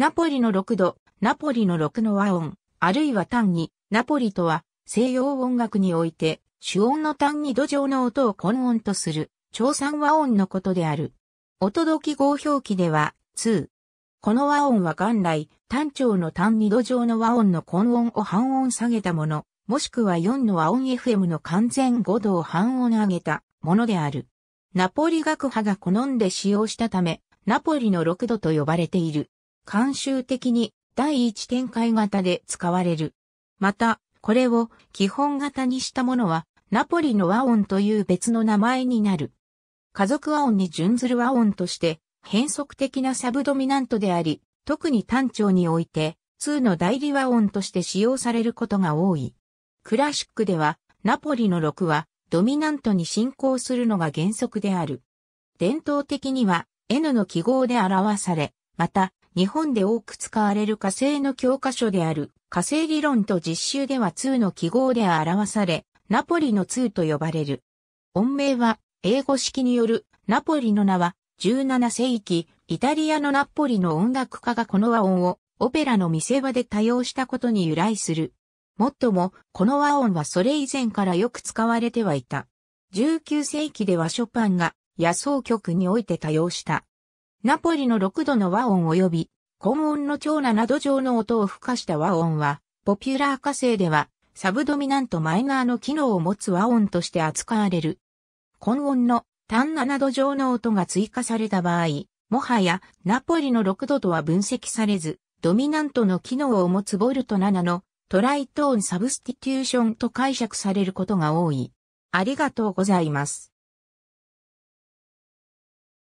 ナポリの6度、ナポリの6の和音、あるいは単に、ナポリとは、西洋音楽において、主音の単に土壌の音を混音とする、調産和音のことである。音き合表記では、2。この和音は元来、単調の単二度上の和音の混音を半音下げたもの、もしくは4の和音 FM の完全5度を半音上げたものである。ナポリ学派が好んで使用したため、ナポリの6度と呼ばれている。慣習的に第一展開型で使われる。また、これを基本型にしたものは、ナポリの和音という別の名前になる。家族和音に準ずる和音として、変則的なサブドミナントであり、特に単調において、2の代理和音として使用されることが多い。クラシックでは、ナポリの6は、ドミナントに進行するのが原則である。伝統的には、N の記号で表され、また、日本で多く使われる火星の教科書である火星理論と実習では2の記号で表され、ナポリの2と呼ばれる。音名は英語式によるナポリの名は17世紀、イタリアのナポリの音楽家がこの和音をオペラの見せ場で多用したことに由来する。もっとも、この和音はそれ以前からよく使われてはいた。19世紀ではショパンが野草曲において多用した。ナポリの6度の和音及び、根音の長ななど上の音を付加した和音は、ポピュラー化成では、サブドミナントマイナーの機能を持つ和音として扱われる。根音の単7度上の音が追加された場合、もはやナポリの6度とは分析されず、ドミナントの機能を持つボルト7のトライトーンサブスティテューションと解釈されることが多い。ありがとうございます。